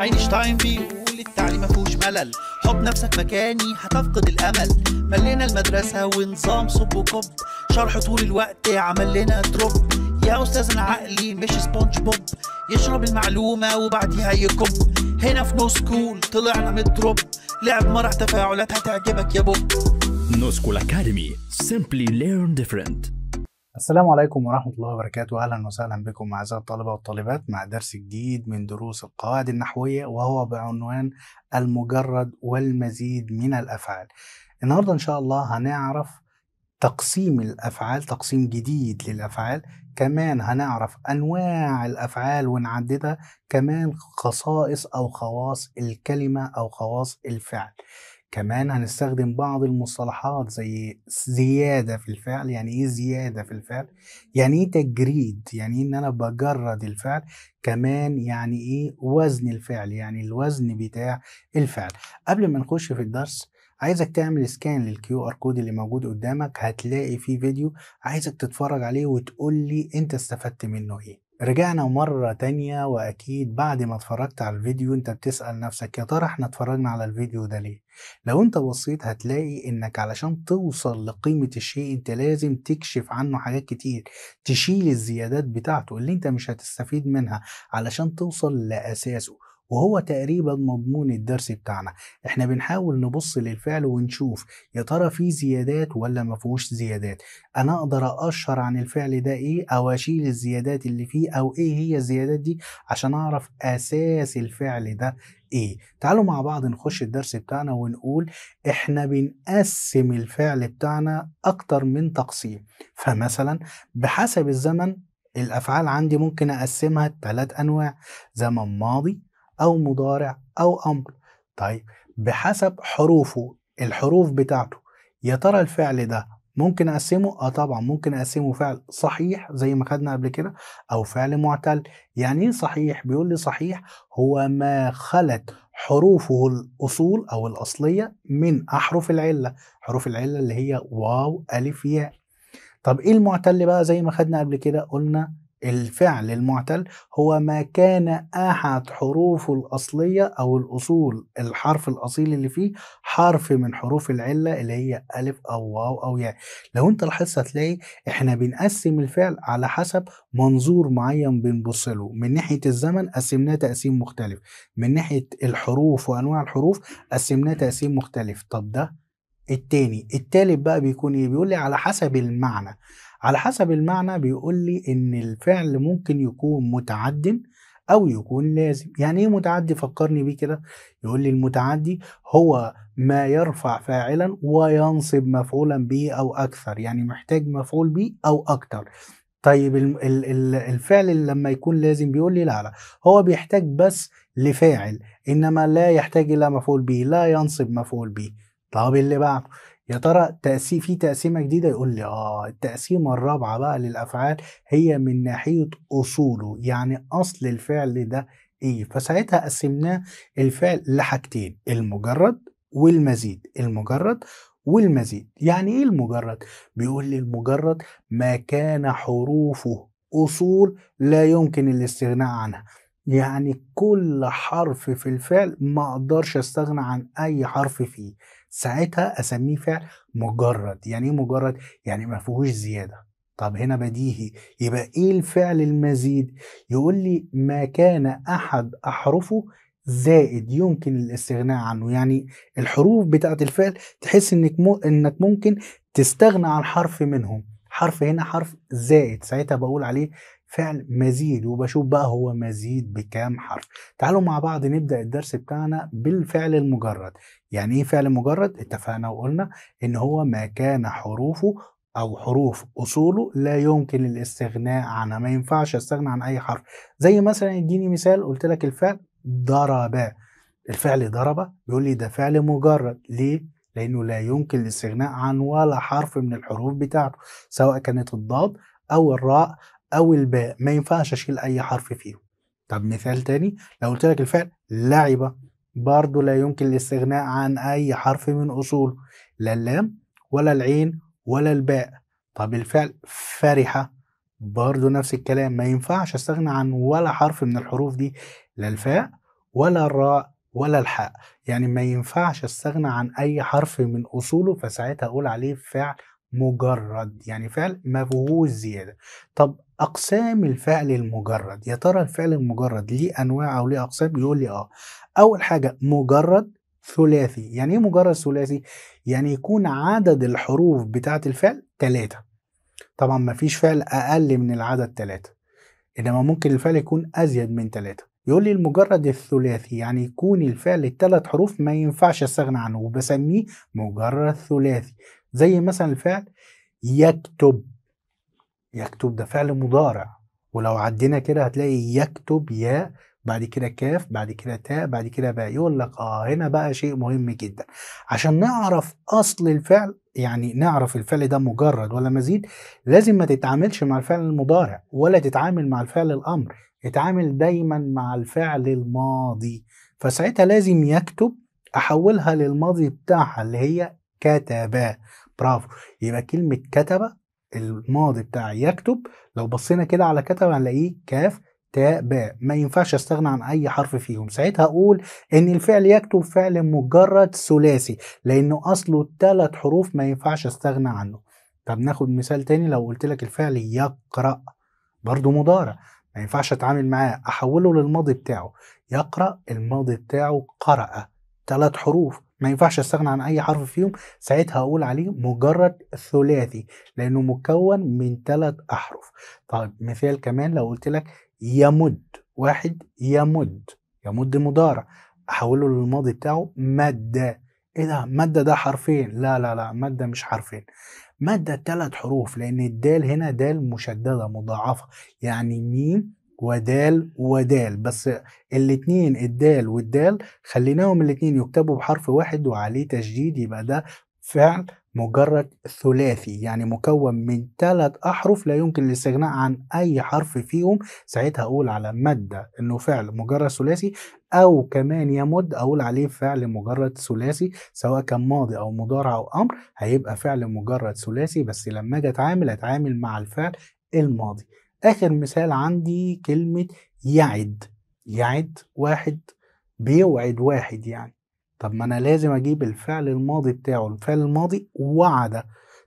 اينشتاين بيقول التعليم مفهوش ملل حط نفسك مكاني هتفقد الامل ملينا المدرسه ونظام صب وكب شرح طول الوقت عمل لنا دروب يا استاذنا عقلي مش سبونج بوب يشرب المعلومه وبعديها يكب هنا في نو سكول طلعنا من الدروب لعب مرح تفاعلات هتعجبك يا بوب نو سكول اكاديمي سيمبلي ليرن ديفرنت السلام عليكم ورحمة الله وبركاته أهلا وسهلا بكم أعزائي الطلبة والطالبات مع درس جديد من دروس القواعد النحوية وهو بعنوان المجرد والمزيد من الأفعال النهاردة إن شاء الله هنعرف تقسيم الأفعال تقسيم جديد للأفعال كمان هنعرف أنواع الأفعال ونعددها كمان خصائص أو خواص الكلمة أو خواص الفعل كمان هنستخدم بعض المصطلحات زي زيادة في الفعل يعني ايه زيادة في الفعل يعني ايه تجريد يعني إيه ان انا بجرد الفعل كمان يعني ايه وزن الفعل يعني الوزن بتاع الفعل قبل ما نخش في الدرس عايزك تعمل سكان للكيو ار كود اللي موجود قدامك هتلاقي فيه فيديو عايزك تتفرج عليه وتقول لي انت استفدت منه ايه رجعنا مرة تانية وأكيد بعد ما اتفرجت على الفيديو أنت بتسأل نفسك يا ترى احنا اتفرجنا على الفيديو ده ليه؟ لو أنت بصيت هتلاقي إنك علشان توصل لقيمة الشيء أنت لازم تكشف عنه حاجات كتير، تشيل الزيادات بتاعته اللي أنت مش هتستفيد منها علشان توصل لأساسه، وهو تقريبا مضمون الدرس بتاعنا احنا بنحاول نبص للفعل ونشوف يا ترى في زيادات ولا ما فيهوش زيادات انا اقدر اقشر عن الفعل ده ايه او اشيل الزيادات اللي فيه او ايه هي الزيادات دي عشان اعرف اساس الفعل ده ايه تعالوا مع بعض نخش الدرس بتاعنا ونقول احنا بنقسم الفعل بتاعنا اكتر من تقسيم فمثلا بحسب الزمن الافعال عندي ممكن اقسمها لثلاث انواع زمن ماضي أو مضارع أو أمر طيب بحسب حروفه الحروف بتاعته يا ترى الفعل ده ممكن اقسمه اه طبعا ممكن اقسمه فعل صحيح زي ما خدنا قبل كده او فعل معتل يعني ايه صحيح بيقول لي صحيح هو ما خلت حروفه الاصول او الاصليه من احرف العله حروف العله اللي هي واو الف ياء طب ايه المعتل بقى زي ما خدنا قبل كده قلنا الفعل المعتل هو ما كان أحد حروفه الأصلية أو الأصول الحرف الأصيل اللي فيه حرف من حروف العلة اللي هي ألف أو واو أو ياء لو أنت لاحظت هتلاقي إحنا بنقسم الفعل على حسب منظور معين بنبص له من ناحية الزمن قسمناه تقسيم مختلف من ناحية الحروف وأنواع الحروف قسمناه تقسيم مختلف طب ده التاني التالت بقى بيكون ايه بيقول لي على حسب المعنى على حسب المعنى بيقول لي ان الفعل ممكن يكون متعد او يكون لازم يعني ايه متعدي فكرني بيه كده يقول لي المتعدي هو ما يرفع فاعلا وينصب مفعولا به او اكثر يعني محتاج مفعول به او اكثر طيب الفعل اللي لما يكون لازم بيقول لي لا لا هو بيحتاج بس لفاعل انما لا يحتاج الى مفعول به لا ينصب مفعول به طب اللي بعده يا ترى تقسيم في تقسيمه جديده يقول لي اه التقسيمه الرابعه بقى للافعال هي من ناحيه اصوله يعني اصل الفعل ده ايه فساعتها قسمناه الفعل لحاجتين المجرد والمزيد المجرد والمزيد يعني ايه المجرد بيقول لي المجرد ما كان حروفه اصول لا يمكن الاستغناء عنها يعني كل حرف في الفعل ما اقدرش استغنى عن اي حرف فيه ساعتها اسميه فعل مجرد يعني ايه مجرد يعني ما فيهوش زياده طب هنا بديهي يبقى ايه الفعل المزيد يقول لي ما كان احد احرفه زائد يمكن الاستغناء عنه يعني الحروف بتاعه الفعل تحس انك مو انك ممكن تستغنى عن حرف منهم حرف هنا حرف زائد ساعتها بقول عليه فعل مزيد وبشوف بقى هو مزيد بكام حرف تعالوا مع بعض نبدا الدرس بتاعنا بالفعل المجرد يعني ايه فعل مجرد اتفقنا وقلنا ان هو ما كان حروفه او حروف اصوله لا يمكن الاستغناء عنها ما ينفعش استغنى عن اي حرف زي مثلا اديني مثال قلت لك الفعل ضرب الفعل ضرب بيقول لي ده فعل مجرد ليه لانه لا يمكن الاستغناء عن ولا حرف من الحروف بتاعته سواء كانت الضاد او الراء او الباء ما ينفعش اشيل اي حرف فيهم طب مثال تاني لو قلت لك الفعل لعب برضه لا يمكن الاستغناء عن اي حرف من اصوله لا اللام ولا العين ولا الباء طب الفعل فرحة برضه نفس الكلام ما ينفعش استغنى عن ولا حرف من الحروف دي لا الفاء ولا الراء ولا الحاء يعني ما ينفعش استغنى عن اي حرف من اصوله فساعتها اقول عليه فعل مجرد يعني فعل ما فيهوش زياده طب اقسام الفعل المجرد يا ترى الفعل المجرد ليه انواع او ليه اقسام يقول لي اه اول حاجه مجرد ثلاثي يعني ايه مجرد ثلاثي يعني يكون عدد الحروف بتاعه الفعل تلاتة طبعا مفيش فعل اقل من العدد تلاتة انما ممكن الفعل يكون ازيد من تلاتة يقول لي المجرد الثلاثي يعني يكون الفعل التلات حروف ما ينفعش استغنى عنه وبسميه مجرد ثلاثي زي مثلا الفعل يكتب يكتب ده فعل مضارع ولو عدينا كده هتلاقي يكتب يا بعد كده كاف بعد كده تاء بعد كده باء يقول لك اه هنا بقى شيء مهم جدا عشان نعرف اصل الفعل يعني نعرف الفعل ده مجرد ولا مزيد لازم ما تتعاملش مع الفعل المضارع ولا تتعامل مع الفعل الامر اتعامل دايما مع الفعل الماضي فساعتها لازم يكتب احولها للماضي بتاعها اللي هي كتبا برافو يبقى كلمة كتبة الماضي بتاع يكتب لو بصينا كده على كتب هنلاقيه كاف تاء باء ما ينفعش استغنى عن اي حرف فيهم ساعتها اقول ان الفعل يكتب فعل مجرد ثلاثي لانه اصله ثلاث حروف ما ينفعش استغنى عنه طب ناخد مثال تاني لو قلت لك الفعل يقرا برضه مضارع ما ينفعش اتعامل معاه احوله للماضي بتاعه يقرا الماضي بتاعه قرأ ثلاث حروف ما ينفعش استغنى عن اي حرف فيهم ساعتها اقول عليه مجرد ثلاثي لانه مكون من ثلاث احرف طيب مثال كمان لو قلت لك يمد واحد يمد يمد مضارع احوله للماضي بتاعه مادة ايه ده مادة ده حرفين لا لا لا مادة مش حرفين مادة ثلاث حروف لان الدال هنا دال مشددة مضاعفة يعني ميم ودال ودال بس الاتنين الدال والدال خليناهم الاتنين يكتبوا بحرف واحد وعليه تشديد يبقى ده فعل مجرد ثلاثي يعني مكون من ثلاث أحرف لا يمكن الاستغناء عن أي حرف فيهم ساعتها أقول على مادة إنه فعل مجرد ثلاثي أو كمان يمد أقول عليه فعل مجرد ثلاثي سواء كان ماضي أو مضارع أو أمر هيبقى فعل مجرد ثلاثي بس لما أجي أتعامل أتعامل مع الفعل الماضي اخر مثال عندي كلمه يعد يعد واحد بيوعد واحد يعني طب ما انا لازم اجيب الفعل الماضي بتاعه الفعل الماضي وعد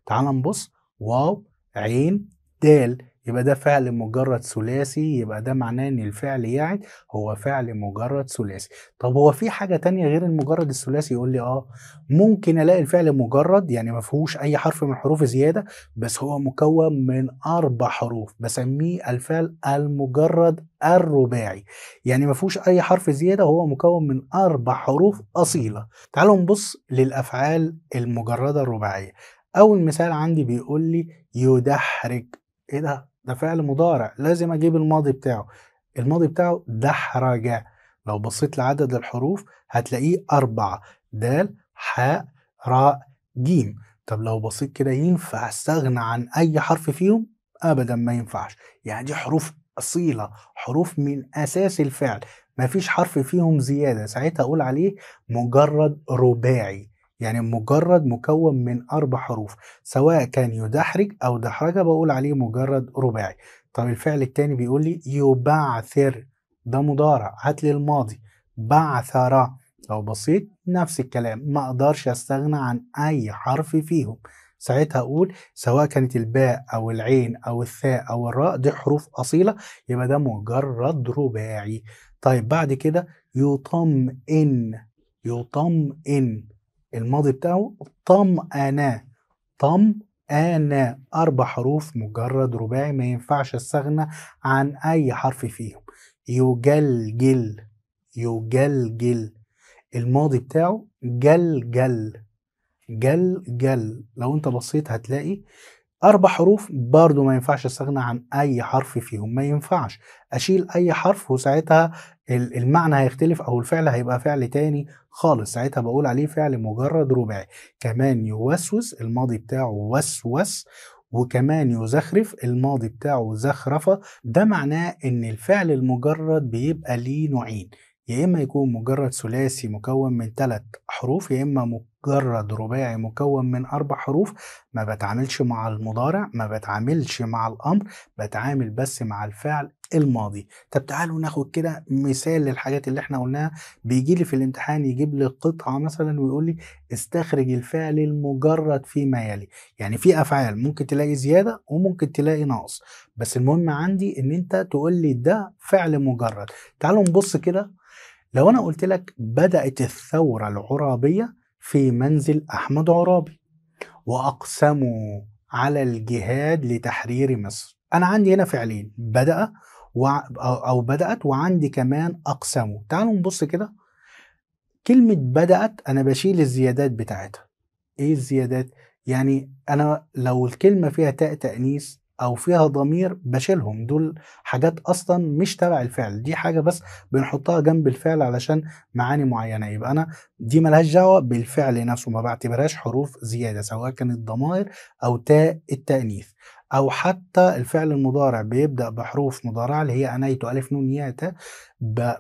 تعال نبص واو عين دال يبقى ده فعل مجرد ثلاثي يبقى ده معناه ان الفعل يعد هو فعل مجرد ثلاثي طب هو في حاجه تانية غير المجرد الثلاثي يقول لي اه ممكن الاقي الفعل مجرد يعني ما فيهوش اي حرف من حروف زياده بس هو مكون من اربع حروف بسميه الفعل المجرد الرباعي يعني ما فيهوش اي حرف زياده هو مكون من اربع حروف اصيله تعالوا نبص للافعال المجرده الرباعيه اول مثال عندي بيقول لي يدحرج ايه ده ده فعل مضارع لازم اجيب الماضي بتاعه الماضي بتاعه دحرج لو بصيت لعدد الحروف هتلاقيه أربعة دال حاء راء جيم طب لو بصيت كده ينفع استغنى عن أي حرف فيهم أبدا ما ينفعش يعني دي حروف أصيلة حروف من أساس الفعل ما فيش حرف فيهم زيادة ساعتها أقول عليه مجرد رباعي يعني مجرد مكون من أربع حروف سواء كان يدحرج أو دحرجة بقول عليه مجرد رباعي طب الفعل التاني بيقول لي يبعثر ده مضارع هات لي الماضي بعثر لو بسيط نفس الكلام ما اقدرش استغنى عن اي حرف فيهم ساعتها اقول سواء كانت الباء او العين او الثاء او الراء دي حروف اصيله يبقى ده مجرد رباعي طيب بعد كده يطمئن يطمئن الماضي بتاعه طمأنة طمأنة أربع حروف مجرد رباعي ما ينفعش استغنى عن أي حرف فيهم يجلجل يجلجل الماضي بتاعه جلجل جلجل لو أنت بصيت هتلاقي أربع حروف برضو ما ينفعش استغنى عن أي حرف فيهم ما ينفعش أشيل أي حرف وساعتها المعنى هيختلف أو الفعل هيبقى فعل تاني خالص ساعتها بقول عليه فعل مجرد رباعي كمان يوسوس الماضي بتاعه وسوس وكمان يزخرف الماضي بتاعه زخرفة ده معناه إن الفعل المجرد بيبقى ليه نوعين يا إما يكون مجرد ثلاثي مكون من ثلاث حروف يا إما مجرد رباعي مكون من أربع حروف ما بتعاملش مع المضارع ما بتعاملش مع الأمر بتعامل بس مع الفعل الماضي طب تعالوا ناخد كده مثال للحاجات اللي احنا قلناها بيجي لي في الامتحان يجيب لي قطعه مثلا ويقول لي استخرج الفعل المجرد فيما يلي يعني في افعال ممكن تلاقي زياده وممكن تلاقي نقص بس المهم عندي ان انت تقول لي ده فعل مجرد تعالوا نبص كده لو انا قلت لك بدات الثوره العرابيه في منزل احمد عرابي واقسموا على الجهاد لتحرير مصر انا عندي هنا فعلين بدا و... او بدات وعندي كمان اقسموا تعالوا نبص كده كلمه بدات انا بشيل الزيادات بتاعتها ايه الزيادات يعني انا لو الكلمه فيها تاء تانيث او فيها ضمير بشيلهم دول حاجات اصلا مش تبع الفعل دي حاجه بس بنحطها جنب الفعل علشان معاني معينه يبقى انا دي ملهاش دعوه بالفعل نفسه ما بعتبرهاش حروف زياده سواء كانت ضمائر او تاء التانيث او حتى الفعل المضارع بيبدا بحروف مضارعه اللي هي انيت الف نون ياء تاء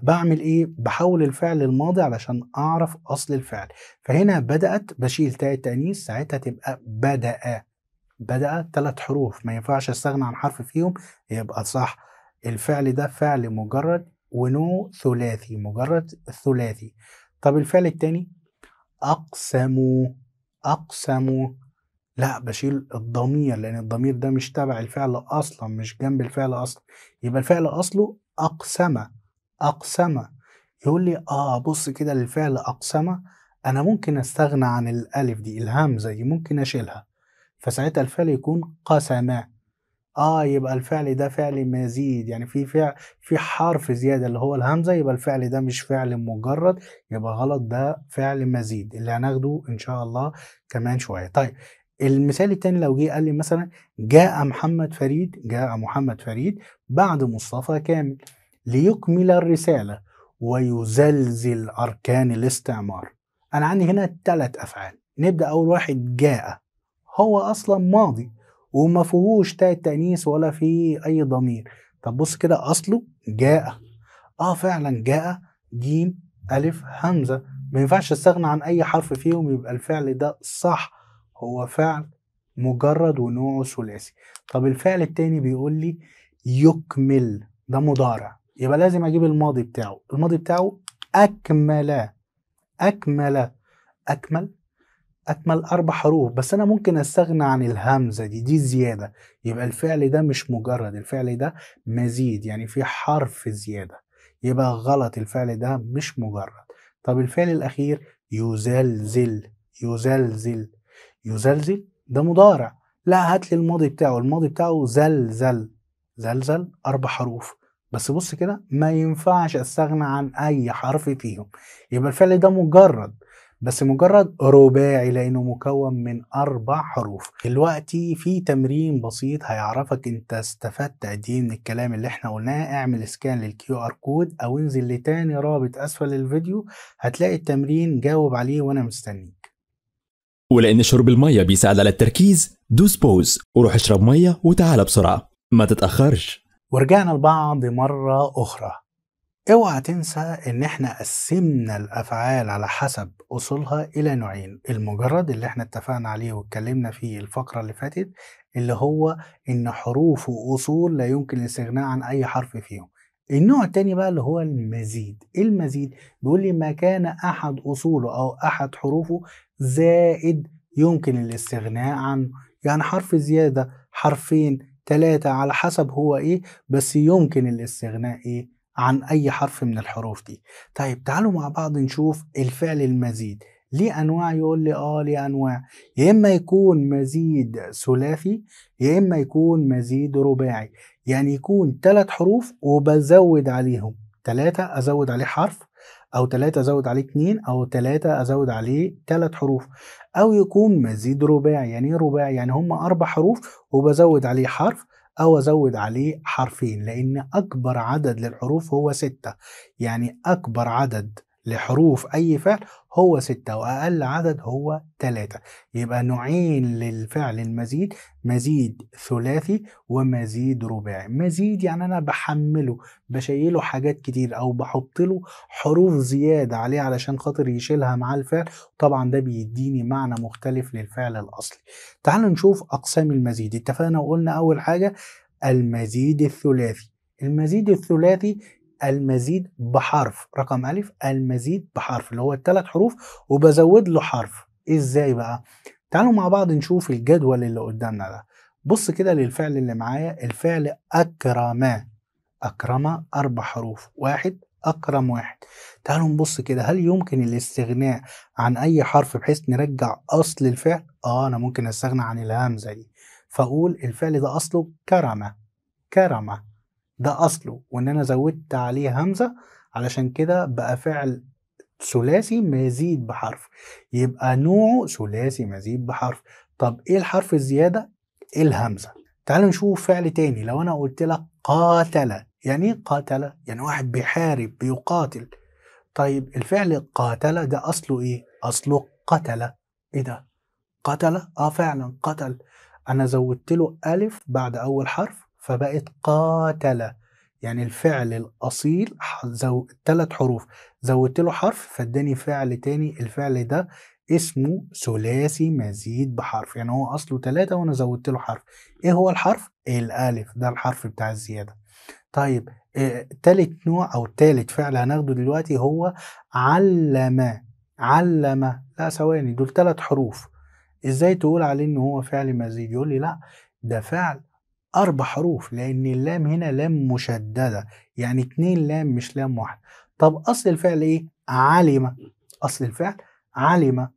بعمل ايه بحول الفعل الماضي علشان اعرف اصل الفعل فهنا بدات بشيل تاء التانيث ساعتها تبقى بدا بدأ ثلاث حروف ما ينفعش استغنى عن حرف فيهم يبقى صح الفعل ده فعل مجرد ونو ثلاثي مجرد ثلاثي طب الفعل التاني أقسموا أقسموا لا بشيل الضمير لأن الضمير ده مش تبع الفعل أصلا مش جنب الفعل أصلا يبقى الفعل أصله أقسم أقسم يقول لي آه بص كده للفعل أقسم أنا ممكن أستغنى عن الألف دي الهمزة دي ممكن أشيلها فساعتها الفعل يكون قسما اه يبقى الفعل ده فعل مزيد يعني في فعل في حرف زياده اللي هو الهمزه يبقى الفعل ده مش فعل مجرد يبقى غلط ده فعل مزيد اللي هناخده ان شاء الله كمان شويه طيب المثال التاني لو جه قال لي مثلا جاء محمد فريد جاء محمد فريد بعد مصطفى كامل ليكمل الرساله ويزلزل اركان الاستعمار انا عندي هنا ثلاث افعال نبدا اول واحد جاء هو اصلا ماضي وما فيهوش تاء التانيث ولا فيه اي ضمير طب بص كده اصله جاء اه فعلا جاء جيم الف همزه ما ينفعش استغنى عن اي حرف فيهم يبقى الفعل ده صح هو فعل مجرد ونوعه ثلاثي طب الفعل التاني بيقول لي يكمل ده مضارع يبقى لازم اجيب الماضي بتاعه الماضي بتاعه اكمل اكمل اكمل اتمل أربع حروف بس أنا ممكن أستغنى عن الهمزة دي دي زيادة يبقى الفعل ده مش مجرد الفعل ده مزيد يعني في حرف زيادة يبقى غلط الفعل ده مش مجرد طب الفعل الأخير يزلزل يزلزل يزلزل ده مضارع لا هات لي الماضي بتاعه الماضي بتاعه زلزل زلزل أربع حروف بس بص كده ما ينفعش استغنى عن اي حرف فيهم يبقى الفعل ده مجرد بس مجرد رباعي لانه مكون من اربع حروف دلوقتي في تمرين بسيط هيعرفك انت استفدت قد ايه من الكلام اللي احنا قلناه اعمل سكان للكيو ار كود او انزل لتاني رابط اسفل الفيديو هتلاقي التمرين جاوب عليه وانا مستنيك ولان شرب الميه بيساعد على التركيز دوس بوز وروح اشرب ميه وتعالى بسرعه ما تتاخرش ورجعنا لبعض مرة أخرى اوعى تنسى ان احنا قسمنا الافعال على حسب اصولها الى نوعين المجرد اللي احنا اتفقنا عليه واتكلمنا فيه الفقرة اللي فاتت اللي هو ان حروف واصول لا يمكن الاستغناء عن اي حرف فيهم النوع التاني بقى اللي هو المزيد المزيد بيقول لي ما كان احد اصوله او احد حروفه زائد يمكن الاستغناء عنه يعني حرف زيادة حرفين ثلاثة على حسب هو ايه بس يمكن الاستغناء ايه عن أي حرف من الحروف دي طيب تعالوا مع بعض نشوف الفعل المزيد ليه أنواع يقول لي آه ليه أنواع يا إما يكون مزيد ثلاثي يا إما يكون مزيد رباعي يعني يكون ثلاث حروف وبزود عليهم ثلاثة أزود عليه حرف أو ثلاثة أزود عليه اثنين أو ثلاثة أزود عليه ثلاث حروف أو يكون مزيد رباعي يعني إيه رباعي يعني هم أربع حروف وبزود عليه حرف أو أزود عليه حرفين لأن أكبر عدد للحروف هو ستة يعني أكبر عدد لحروف أي فعل هو ستة وأقل عدد هو ثلاثة يبقى نوعين للفعل المزيد مزيد ثلاثي ومزيد رباعي مزيد يعني أنا بحمله بشيله حاجات كتير أو بحط له حروف زيادة عليه علشان خاطر يشيلها مع الفعل طبعا ده بيديني معنى مختلف للفعل الأصلي تعالوا نشوف أقسام المزيد اتفقنا وقلنا أول حاجة المزيد الثلاثي المزيد الثلاثي المزيد بحرف رقم ألف المزيد بحرف اللي هو الثلاث حروف وبزود له حرف إزاي بقى؟ تعالوا مع بعض نشوف الجدول اللي قدامنا ده بص كده للفعل اللي معايا الفعل أكرم أكرم أربع حروف واحد أكرم واحد تعالوا نبص كده هل يمكن الاستغناء عن أي حرف بحيث نرجع أصل الفعل؟ آه أنا ممكن أستغنى عن الهمزة دي فأقول الفعل ده أصله كرمة كرمة ده اصله وان انا زودت عليه همزه علشان كده بقى فعل ثلاثي مزيد بحرف يبقى نوعه ثلاثي مزيد بحرف طب ايه الحرف الزياده إيه الهمزه تعالوا نشوف فعل تاني لو انا قلت لك قاتل يعني ايه قاتل يعني واحد بيحارب بيقاتل طيب الفعل قاتل ده اصله ايه اصله قتل ايه ده قتل اه فعلا قتل انا زودت له الف بعد اول حرف فبقت قاتل يعني الفعل الاصيل زو ثلاث حروف زودت له حرف فاداني فعل تاني الفعل ده اسمه ثلاثي مزيد بحرف يعني هو اصله ثلاثة وانا زودت له حرف ايه هو الحرف الالف ده الحرف بتاع الزيادة طيب ثالث تالت نوع او تالت فعل هناخده دلوقتي هو علم علم لا ثواني دول ثلاث حروف ازاي تقول عليه ان هو فعل مزيد يقول لي لا ده فعل أربع حروف لأن اللام هنا لام مشددة يعني اتنين لام مش لام واحد طب أصل الفعل إيه؟ علم أصل الفعل علم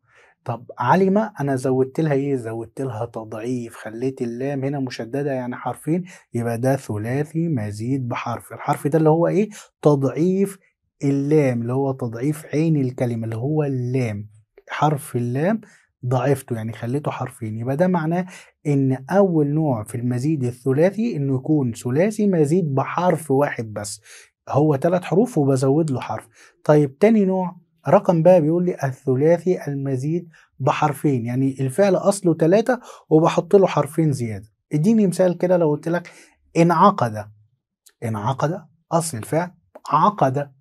طب علم أنا زودت لها إيه؟ زودت لها تضعيف خليت اللام هنا مشددة يعني حرفين يبقى ده ثلاثي مزيد بحرف الحرف ده اللي هو إيه؟ تضعيف اللام اللي هو تضعيف عين الكلمة اللي هو اللام حرف اللام ضعفته يعني خليته حرفين يبقى ده معناه ان اول نوع في المزيد الثلاثي انه يكون ثلاثي مزيد بحرف واحد بس هو ثلاث حروف وبزود له حرف طيب تاني نوع رقم بقى بيقول لي الثلاثي المزيد بحرفين يعني الفعل اصله ثلاثة وبحط له حرفين زيادة اديني مثال كده لو قلت لك انعقد انعقد اصل الفعل عقد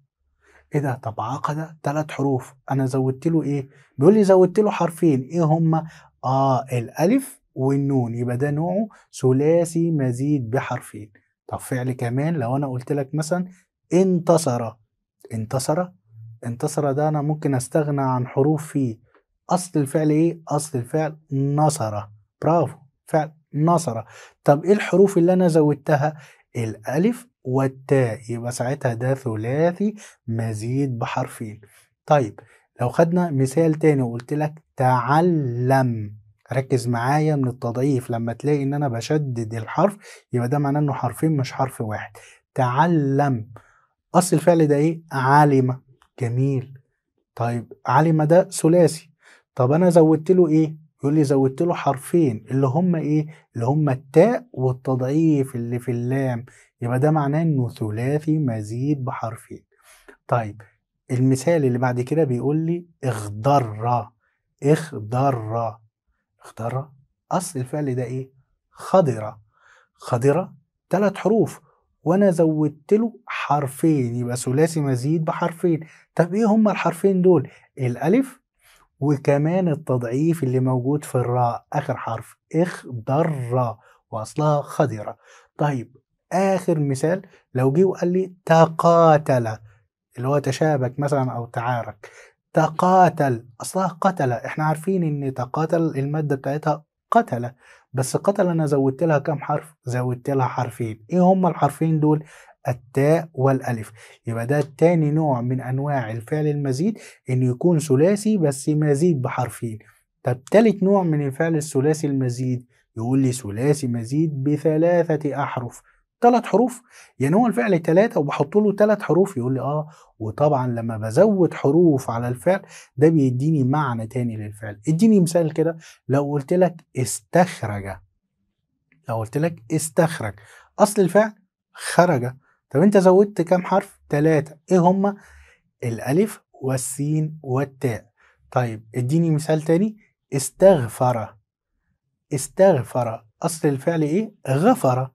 ايه ده طب عقد ثلاث حروف انا زودت له ايه بيقول لي زودت له حرفين ايه هما اه الالف والنون يبقى ده نوعه ثلاثي مزيد بحرفين طب فعل كمان لو انا قلت لك مثلا انتصر انتصر انتصر ده انا ممكن استغنى عن حروف فيه اصل الفعل ايه اصل الفعل نصر برافو فعل نصر طب ايه الحروف اللي انا زودتها الالف والتاء يبقى ساعتها ده ثلاثي مزيد بحرفين طيب لو خدنا مثال تاني وقلت لك تعلم ركز معايا من التضعيف لما تلاقي ان انا بشدد الحرف يبقى ده معناه انه حرفين مش حرف واحد تعلم اصل الفعل ده ايه علم جميل طيب علم ده ثلاثي طب انا زودت له ايه يقول لي زودت له حرفين اللي هم ايه اللي هم التاء والتضعيف اللي في اللام يبقى ده معناه انه ثلاثي مزيد بحرفين طيب المثال اللي بعد كده بيقول لي اخضر اخضر اخضر اصل الفعل ده ايه خضره خضره ثلاث حروف وانا زودت له حرفين يبقى ثلاثي مزيد بحرفين طب ايه هم الحرفين دول الالف وكمان التضعيف اللي موجود في الراء آخر حرف اخضر وأصلها خضرة طيب آخر مثال لو جه وقال لي تقاتل اللي هو تشابك مثلا أو تعارك تقاتل أصلها قتل إحنا عارفين إن تقاتل المادة بتاعتها قتل بس قتل أنا زودت لها كام حرف؟ زودت لها حرفين إيه هما الحرفين دول؟ التاء والألف يبقى ده تاني نوع من أنواع الفعل المزيد إنه يكون ثلاثي بس مزيد بحرفين طب تالت نوع من الفعل الثلاثي المزيد يقول لي ثلاثي مزيد بثلاثة أحرف ثلاث حروف يعني هو الفعل ثلاثة وبحط له ثلاث حروف يقول لي اه وطبعا لما بزود حروف على الفعل ده بيديني معنى تاني للفعل اديني مثال كده لو قلت لك استخرج لو قلت لك استخرج اصل الفعل خرج طب انت زودت كام حرف؟ ثلاثة ايه هما؟ الألف والسين والتاء طيب اديني مثال تاني استغفر استغفر أصل الفعل ايه؟ غفر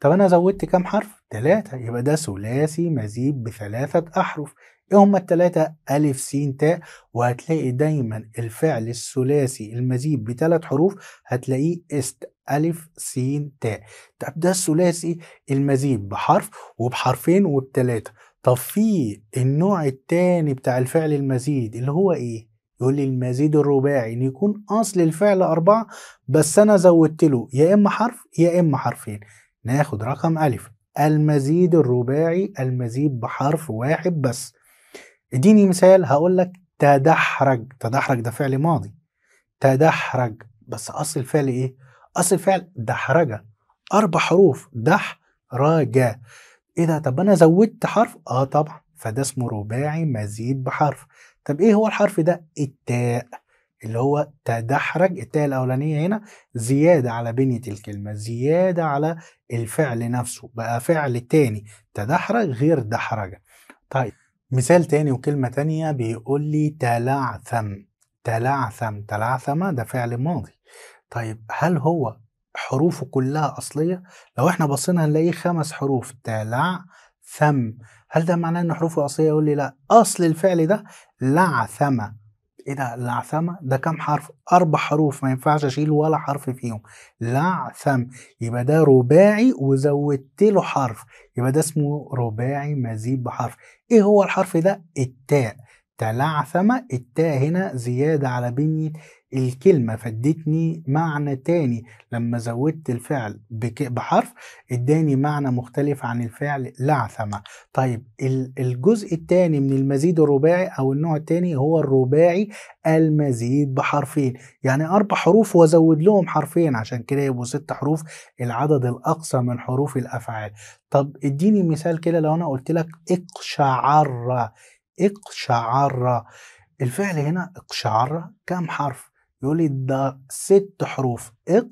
طب أنا زودت كام حرف؟ ثلاثة يبقى ده ثلاثي مزيد بثلاثة أحرف ايه هما التلاتة ألف سين تاء وهتلاقي دايما الفعل الثلاثي المزيد بثلاث حروف هتلاقيه است ألف سين تاء طب ده الثلاثي المزيد بحرف وبحرفين وبتلاتة طب في النوع التاني بتاع الفعل المزيد اللي هو ايه؟ يقول لي المزيد الرباعي ان يكون اصل الفعل اربعه بس انا زودت له يا اما حرف يا اما حرفين ناخد رقم الف المزيد الرباعي المزيد بحرف واحد بس اديني مثال هقول لك تدحرج تدحرج ده فعل ماضي تدحرج بس اصل الفعل ايه اصل الفعل دحرجه اربع حروف دح راجة ايه ده طب انا زودت حرف اه طبعا فده اسمه رباعي مزيد بحرف طب ايه هو الحرف ده التاء اللي هو تدحرج التاء الاولانيه هنا زياده على بنيه الكلمه زياده على الفعل نفسه بقى فعل تاني تدحرج غير دحرجه طيب مثال تاني وكلمة تانية بيقول لي تلعثم تلعثم تلعثم ده فعل ماضي طيب هل هو حروفه كلها أصلية؟ لو احنا بصينا هنلاقيه خمس حروف تلعثم هل ده معناه ان حروفه أصلية؟ يقول لي لا أصل الفعل ده لعثم ايه ده لعثمة ده كام حرف اربع حروف ما ينفعش اشيل ولا حرف فيهم لعثم يبقى ده رباعي وزودت له حرف يبقى ده اسمه رباعي مزيد بحرف ايه هو الحرف ده التاء تلعثم التاء هنا زيادة على بنية الكلمة فادتني معنى تاني لما زودت الفعل بحرف اداني معنى مختلف عن الفعل لعثم طيب الجزء التاني من المزيد الرباعي او النوع التاني هو الرباعي المزيد بحرفين يعني اربع حروف وازود لهم حرفين عشان كده يبقوا ست حروف العدد الاقصى من حروف الافعال طب اديني مثال كده لو انا قلت لك اقشعر اقشعر الفعل هنا اقشعر كام حرف يقول لي ده ست حروف اق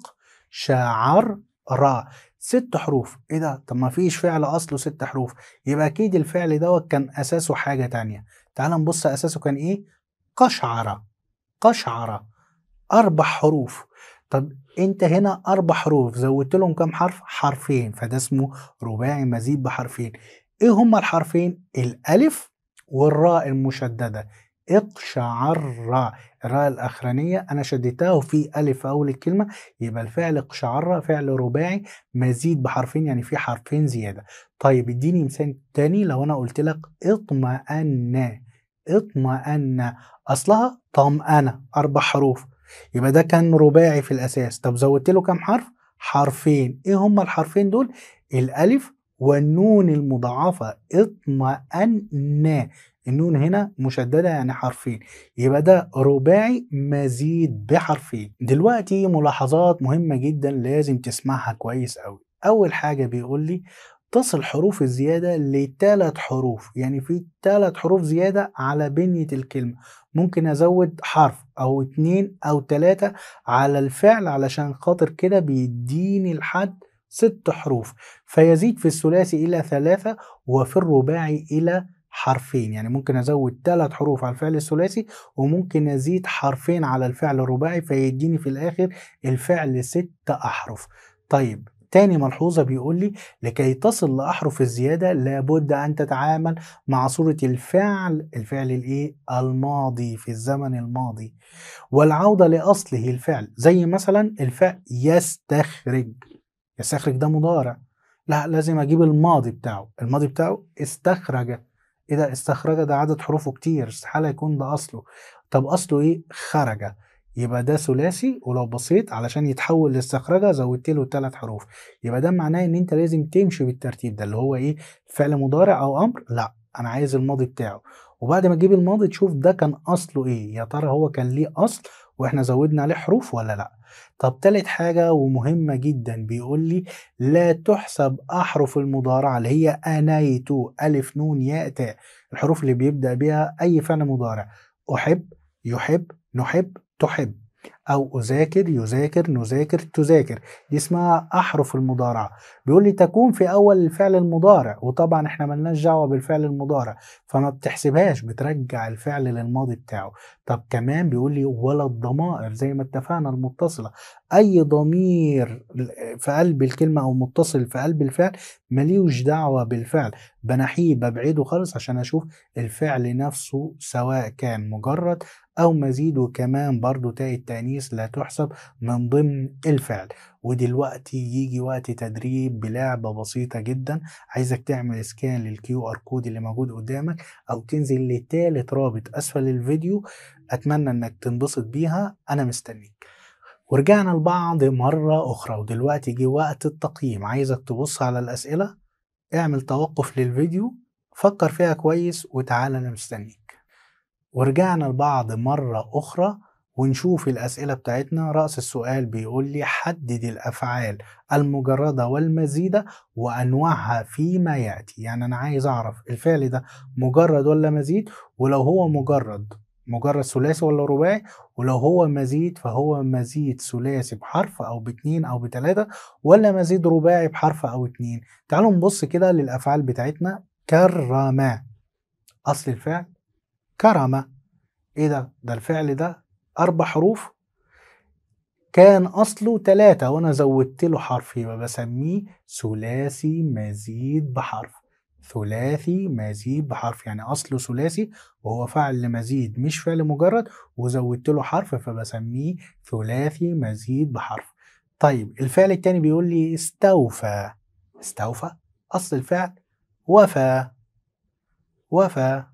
شعر را ست حروف ايه ده طب ما فيش فعل اصله ست حروف يبقى اكيد الفعل دوت كان اساسه حاجه تانية تعال نبص اساسه كان ايه قشعر قشعر اربع حروف طب انت هنا اربع حروف زودت لهم كام حرف حرفين فده اسمه رباعي مزيد بحرفين ايه هما الحرفين الالف والراء المشددة اقشعر الراء الأخرانية أنا شددتها وفي ألف أول الكلمة يبقى الفعل اقشعر فعل رباعي مزيد بحرفين يعني في حرفين زيادة طيب اديني مثال تاني لو أنا قلت لك اطمأن اطمأن أصلها طمأنة أربع حروف يبقى ده كان رباعي في الأساس طب زودت له كام حرف؟ حرفين إيه هما الحرفين دول؟ الألف والنون المضاعفة اطمأن النون هنا مشددة يعني حرفين يبقى ده رباعي مزيد بحرفين دلوقتي ملاحظات مهمة جدا لازم تسمعها كويس أوي أول حاجة بيقول لي تصل حروف الزيادة لثلاث حروف يعني في ثلاث حروف زيادة على بنية الكلمة ممكن أزود حرف أو اتنين أو تلاتة على الفعل علشان خاطر كده بيديني الحد ست حروف فيزيد في الثلاثي إلى ثلاثة وفي الرباعي إلى حرفين يعني ممكن أزود ثلاث حروف على الفعل الثلاثي وممكن أزيد حرفين على الفعل الرباعي فيديني في الآخر الفعل ست أحرف طيب تاني ملحوظة بيقول لي لكي تصل لأحرف الزيادة لابد أن تتعامل مع صورة الفعل الفعل الإيه؟ الماضي في الزمن الماضي والعودة لأصله الفعل زي مثلا الفعل يستخرج يستخرج ده مضارع لا لازم اجيب الماضي بتاعه الماضي بتاعه استخرج ايه ده استخرج ده عدد حروفه كتير استحاله يكون ده اصله طب اصله ايه خرج يبقى ده ثلاثي ولو بصيت علشان يتحول لاستخرجه زودت له ثلاث حروف يبقى ده معناه ان انت لازم تمشي بالترتيب ده اللي هو ايه فعل مضارع او امر لا انا عايز الماضي بتاعه وبعد ما تجيب الماضي تشوف ده كان اصله ايه يا ترى هو كان ليه اصل واحنا زودنا عليه حروف ولا لا طب تالت حاجة ومهمة جدا بيقول لي لا تحسب أحرف المضارعة اللي هي أنايتو ألف نون ياء تاء الحروف اللي بيبدأ بها أي فعل مضارع أحب يحب نحب تحب أو أذاكر يذاكر نذاكر تذاكر دي اسمها أحرف المضارعة بيقول لي تكون في أول الفعل المضارع وطبعا احنا ملناش دعوة بالفعل المضارع فما بتحسبهاش بترجع الفعل للماضي بتاعه طب كمان بيقول لي ولا الضمائر زي ما اتفقنا المتصلة أي ضمير في قلب الكلمة أو متصل في قلب الفعل ماليوش دعوة بالفعل بنحيه ببعده خالص عشان أشوف الفعل نفسه سواء كان مجرد أو مزيد وكمان برضو تاء التأنيث الحديث لا تحسب من ضمن الفعل ودلوقتي يجي وقت تدريب بلعبة بسيطة جدا عايزك تعمل سكان للكيو ار كود اللي موجود قدامك او تنزل لتالت رابط اسفل الفيديو اتمنى انك تنبسط بيها انا مستنيك ورجعنا لبعض مرة أخرى ودلوقتي جه وقت التقييم عايزك تبص على الأسئلة اعمل توقف للفيديو فكر فيها كويس وتعالى أنا مستنيك ورجعنا لبعض مرة أخرى ونشوف الأسئلة بتاعتنا رأس السؤال بيقول لي حدد الأفعال المجردة والمزيدة وأنواعها فيما يأتي يعني أنا عايز أعرف الفعل ده مجرد ولا مزيد ولو هو مجرد مجرد ثلاثي ولا رباعي ولو هو مزيد فهو مزيد ثلاثي بحرف او باتنين او بتلاتة ولا مزيد رباعي بحرف او اتنين تعالوا نبص كده للافعال بتاعتنا كرما اصل الفعل كرم ايه ده ده الفعل ده أربع حروف كان أصله تلاتة وأنا زودت له حرف يبقى بسميه ثلاثي مزيد بحرف ثلاثي مزيد بحرف يعني أصله ثلاثي وهو فعل لمزيد مش فعل مجرد وزودت له حرف فبسميه ثلاثي مزيد بحرف طيب الفعل التاني بيقول لي استوفى استوفى أصل الفعل وفى وفى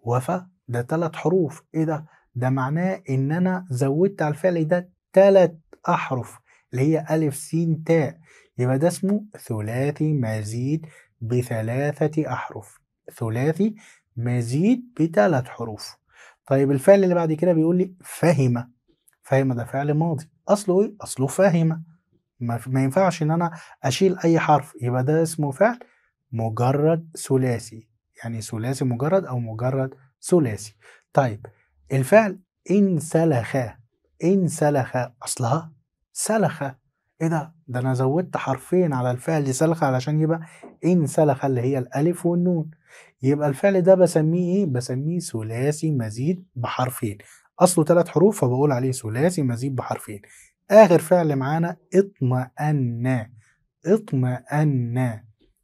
وفى ده ثلاث حروف ايه ده ده معناه ان انا زودت على الفعل ده تلات احرف اللي هي الف س تاء يبقى ده اسمه ثلاثي مزيد بثلاثة احرف ثلاثي مزيد بثلاث حروف طيب الفعل اللي بعد كده بيقول لي فهم فهم ده فعل ماضي اصله ايه اصله فهم ما ينفعش ان انا اشيل اي حرف يبقى ده اسمه فعل مجرد ثلاثي يعني ثلاثي مجرد او مجرد ثلاثي طيب الفعل انسلخ انسلخ أصلها سلخ ايه ده ده انا زودت حرفين على الفعل سلخ علشان يبقى انسلخ اللي هي الالف والنون يبقى الفعل ده بسميه ايه بسميه ثلاثي مزيد بحرفين اصله ثلاث حروف فبقول عليه ثلاثي مزيد بحرفين اخر فعل معانا اطمأن اطمأن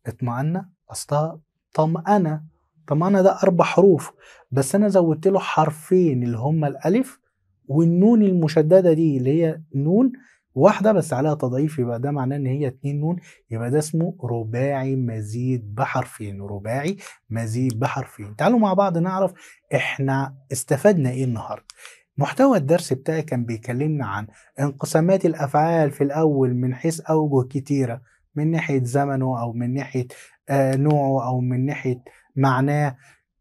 اطمأن اصلها طمأنة طب انا ده اربع حروف بس انا زودت له حرفين اللي هما الالف والنون المشدده دي اللي هي نون واحده بس عليها تضعيف يبقى ده معناه ان هي اتنين نون يبقى ده اسمه رباعي مزيد بحرفين رباعي مزيد بحرفين تعالوا مع بعض نعرف احنا استفدنا ايه النهارده محتوى الدرس بتاعي كان بيكلمنا عن انقسامات الافعال في الاول من حيث اوجه كتيره من ناحيه زمنه او من ناحيه آه، نوعه او من ناحيه معناه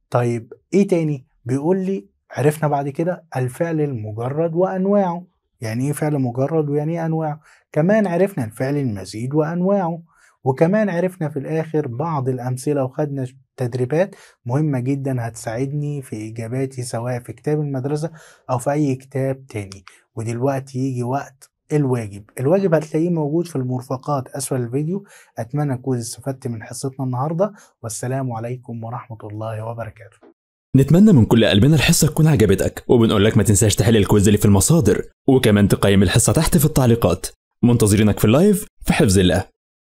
طيب ايه تاني بيقول لي عرفنا بعد كده الفعل المجرد وانواعه يعني ايه فعل مجرد ويعني ايه انواعه كمان عرفنا الفعل المزيد وانواعه وكمان عرفنا في الاخر بعض الامثله وخدنا تدريبات مهمه جدا هتساعدني في اجاباتي سواء في كتاب المدرسه او في اي كتاب تاني ودلوقتي يجي وقت الواجب الواجب هتلاقيه موجود في المرفقات اسفل الفيديو اتمنى اكون استفدت من حصتنا النهارده والسلام عليكم ورحمه الله وبركاته نتمنى من كل قلبنا الحصة تكون عجبتك وبنقول لك ما تنساش تحل الكويز اللي في المصادر وكمان تقيم الحصة تحت في التعليقات منتظرينك في اللايف في حفظ الله